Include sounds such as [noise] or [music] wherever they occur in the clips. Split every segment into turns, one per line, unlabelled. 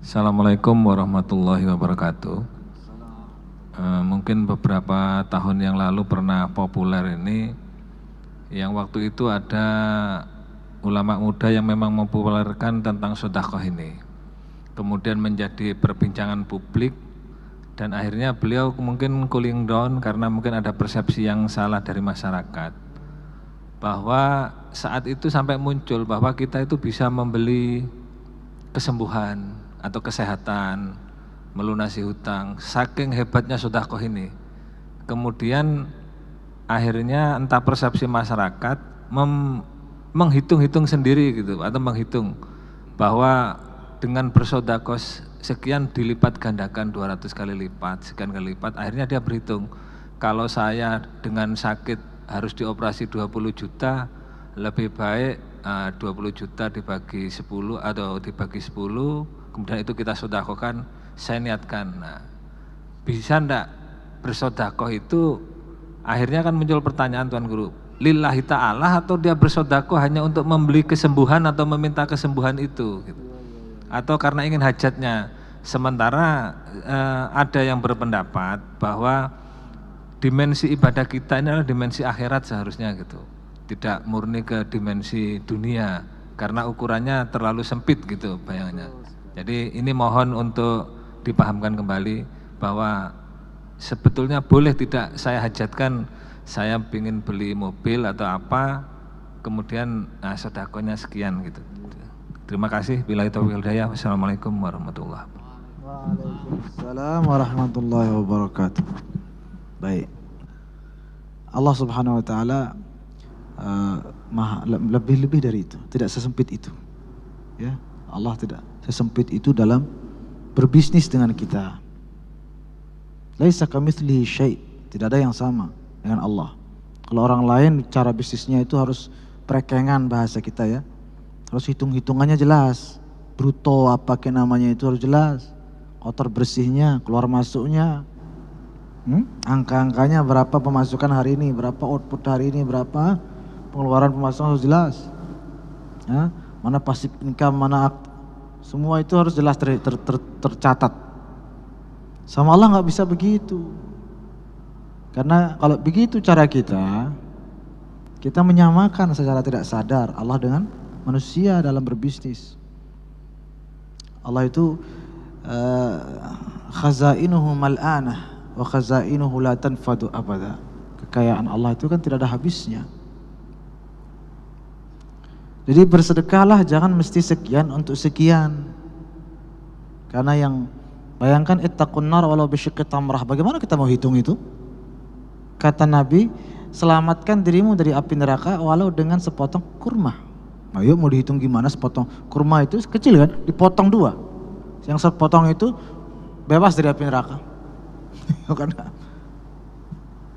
Assalamualaikum warahmatullahi wabarakatuh. E, mungkin beberapa tahun yang lalu pernah populer ini, yang waktu itu ada ulama muda yang memang mempopulerkan tentang sodakoh ini. Kemudian menjadi perbincangan publik dan akhirnya beliau mungkin cooling down karena mungkin ada persepsi yang salah dari masyarakat. Bahwa saat itu sampai muncul bahwa kita itu bisa membeli kesembuhan, atau kesehatan, melunasi hutang, saking hebatnya sodakoh ini. Kemudian akhirnya entah persepsi masyarakat menghitung-hitung sendiri gitu atau menghitung bahwa dengan bersodakos sekian dilipat gandakan 200 kali lipat, sekian kali lipat, akhirnya dia berhitung kalau saya dengan sakit harus dioperasi 20 juta, lebih baik eh, uh, 20 juta dibagi 10 atau dibagi 10 kemudian itu kita sodakokan, saya niatkan. Nah, bisa ndak bersodakoh itu akhirnya kan muncul pertanyaan Tuan Guru, lillahi ta'ala atau dia bersodakoh hanya untuk membeli kesembuhan atau meminta kesembuhan itu gitu. atau karena ingin hajatnya sementara eh, ada yang berpendapat bahwa dimensi ibadah kita ini adalah dimensi akhirat seharusnya gitu tidak murni ke dimensi dunia karena ukurannya terlalu sempit gitu bayangannya jadi ini mohon untuk dipahamkan kembali bahwa sebetulnya boleh tidak saya hajatkan saya ingin beli mobil atau apa kemudian nah, sodakonya sekian gitu terima kasih bila itu wildaya. wassalamualaikum warahmatullahi wabarakatuh
Waalaikumsalam warahmatullahi wabarakatuh baik Allah subhanahu wa ta'ala uh, lebih-lebih dari itu tidak sesempit itu ya Allah tidak sesempit itu dalam berbisnis dengan kita. Laisa kamitslihi syai. Tidak ada yang sama dengan Allah. Kalau orang lain cara bisnisnya itu harus perekengan bahasa kita ya. Harus hitung-hitungannya jelas. Bruto apa ke namanya itu harus jelas. Kotor bersihnya, keluar masuknya. Hmm? Angka-angkanya berapa pemasukan hari ini, berapa output hari ini, berapa pengeluaran pemasukan harus jelas. Ya? mana pasif income, mana semua itu harus jelas ter, ter, ter, tercatat. Sama Allah nggak bisa begitu. Karena kalau begitu cara kita, kita menyamakan secara tidak sadar Allah dengan manusia dalam berbisnis. Allah itu eh, khazainuhu mal'anah wa khazainuhu la tanfadu abada. Kekayaan Allah itu kan tidak ada habisnya. Jadi bersedekahlah jangan mesti sekian untuk sekian. Karena yang bayangkan ittaqun nar walau bisyikki tamrah. Bagaimana kita mau hitung itu? Kata Nabi, selamatkan dirimu dari api neraka walau dengan sepotong kurma. Ayo nah, mau dihitung gimana sepotong kurma itu kecil kan? Dipotong dua. Yang sepotong itu bebas dari api neraka. [laughs] Karena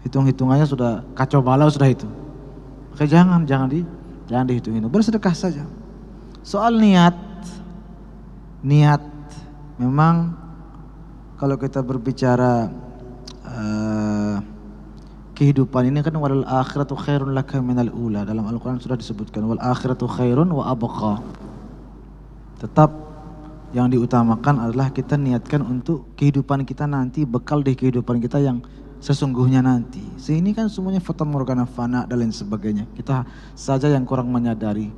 hitung-hitungannya sudah kacau balau sudah itu. Oke jangan, jangan di Jangan dihitung itu. bersedekah saja. Soal niat, niat memang kalau kita berbicara uh, kehidupan ini kan wal akhiratu khairun laka minal ula dalam Al-Qur'an sudah disebutkan wal akhiratu khairun wa abqa. Tetap yang diutamakan adalah kita niatkan untuk kehidupan kita nanti bekal di kehidupan kita yang sesungguhnya nanti. Ini kan semuanya fata morgana fana dan lain sebagainya. Kita saja yang kurang menyadari.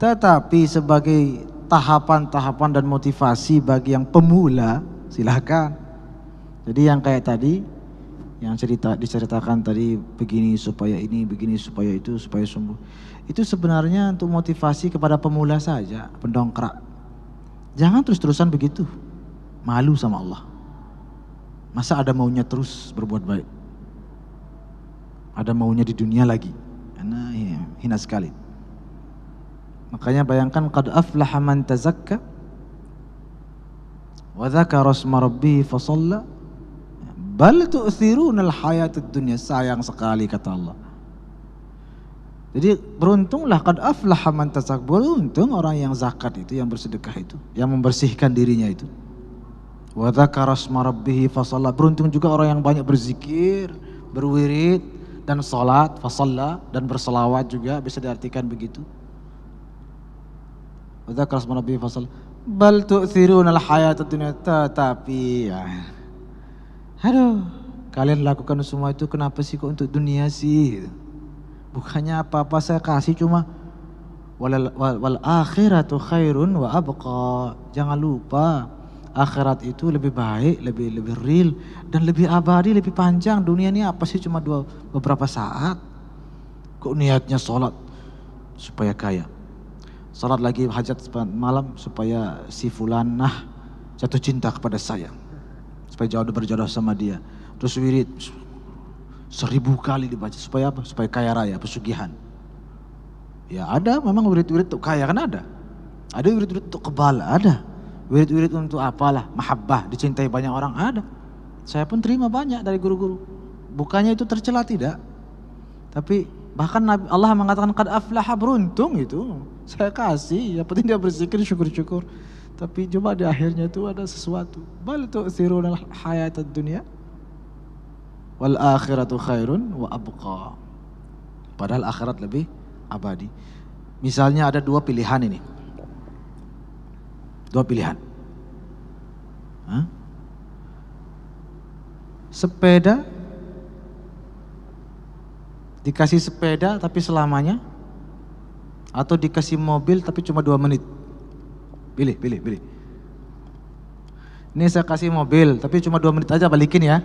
Tetapi sebagai tahapan-tahapan dan motivasi bagi yang pemula, silahkan. Jadi yang kayak tadi, yang cerita diceritakan tadi begini supaya ini, begini supaya itu, supaya sembuh. Itu sebenarnya untuk motivasi kepada pemula saja, pendongkrak. Jangan terus-terusan begitu. Malu sama Allah. Masa ada maunya terus berbuat baik? Ada maunya di dunia lagi. Karena ya, hina sekali. Makanya bayangkan qad aflaha man tazakka wa dzakara asma rabbih fa shalla bal tu'thirunal al dunya sayang sekali kata Allah. Jadi beruntunglah qad aflaha man tazakka. Beruntung orang yang zakat itu, yang bersedekah itu, yang membersihkan dirinya itu. Beruntung juga orang yang banyak berzikir, berwirid dan salat, fasalla dan berselawat juga bisa diartikan begitu. Wa Bal tu'thiruna tetapi ya. Aduh, kalian lakukan semua itu kenapa sih kok untuk dunia sih? Bukannya apa-apa saya kasih cuma wal, wal, wal akhiratu khairun wa abqa. Jangan lupa akhirat itu lebih baik, lebih lebih real dan lebih abadi, lebih panjang. Dunia ini apa sih cuma dua beberapa saat? Kok niatnya sholat supaya kaya, sholat lagi hajat malam supaya si fulanah jatuh cinta kepada saya, supaya jauh berjodoh sama dia. Terus wirid seribu kali dibaca supaya apa? Supaya kaya raya, pesugihan. Ya ada, memang wirid-wirid untuk kaya kan ada. Ada wirid-wirid untuk kebal, ada. Wirid-wirid untuk apalah, mahabbah, dicintai banyak orang ada. Saya pun terima banyak dari guru-guru. Bukannya itu tercela tidak. Tapi bahkan Allah mengatakan kad aflaha beruntung itu. Saya kasih, Ya penting dia berzikir syukur-syukur. Tapi coba di akhirnya itu ada sesuatu. Bal al hayat dunia wal akhiratu khairun wa abqa. Padahal akhirat lebih abadi. Misalnya ada dua pilihan ini. Dua pilihan. Hah? Sepeda dikasih sepeda tapi selamanya atau dikasih mobil tapi cuma dua menit. Pilih, pilih, pilih. Ini saya kasih mobil tapi cuma dua menit aja balikin ya.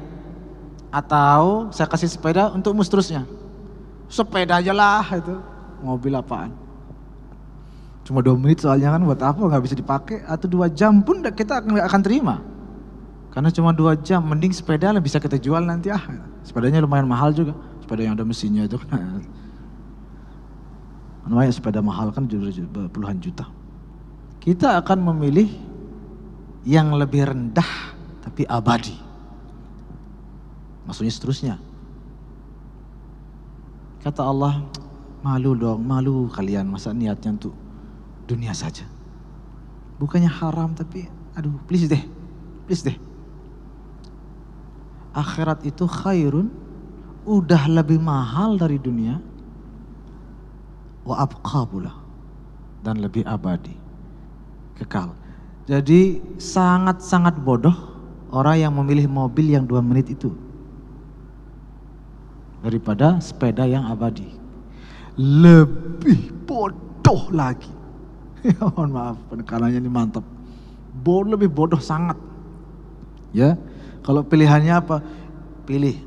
Atau saya kasih sepeda untuk musterusnya. Sepeda aja lah itu. Mobil apaan? Cuma dua menit soalnya kan buat apa nggak bisa dipakai atau dua jam pun kita nggak akan terima. Karena cuma dua jam, mending sepeda lah bisa kita jual nanti ah. Sepedanya lumayan mahal juga, sepeda yang ada mesinnya itu kan. Lumayan sepeda mahal kan puluhan juta. Kita akan memilih yang lebih rendah tapi abadi. Maksudnya seterusnya. Kata Allah, malu dong, malu kalian masa niatnya untuk dunia saja. Bukannya haram tapi aduh please deh, please deh. Akhirat itu khairun udah lebih mahal dari dunia wa abqa pula dan lebih abadi kekal. Jadi sangat-sangat bodoh orang yang memilih mobil yang dua menit itu daripada sepeda yang abadi. Lebih bodoh lagi [laughs] mohon maaf penekanannya ini mantap. Bodoh lebih bodoh sangat. Ya, kalau pilihannya apa? Pilih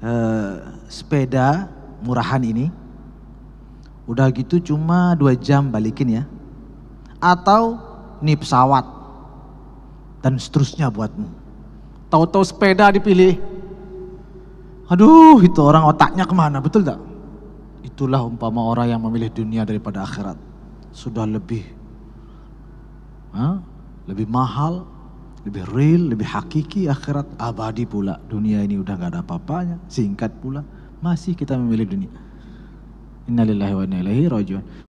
uh, sepeda murahan ini. Udah gitu cuma dua jam balikin ya. Atau ini pesawat dan seterusnya buatmu. Tahu-tahu sepeda dipilih. Aduh, itu orang otaknya kemana? Betul tak? Itulah umpama orang yang memilih dunia daripada akhirat. sudah lebih ha? lebih mahal, lebih real, lebih hakiki akhirat abadi pula. Dunia ini sudah tidak ada apa-apanya, singkat pula. Masih kita memilih dunia. Innalillahi wa inna ilaihi rajiun.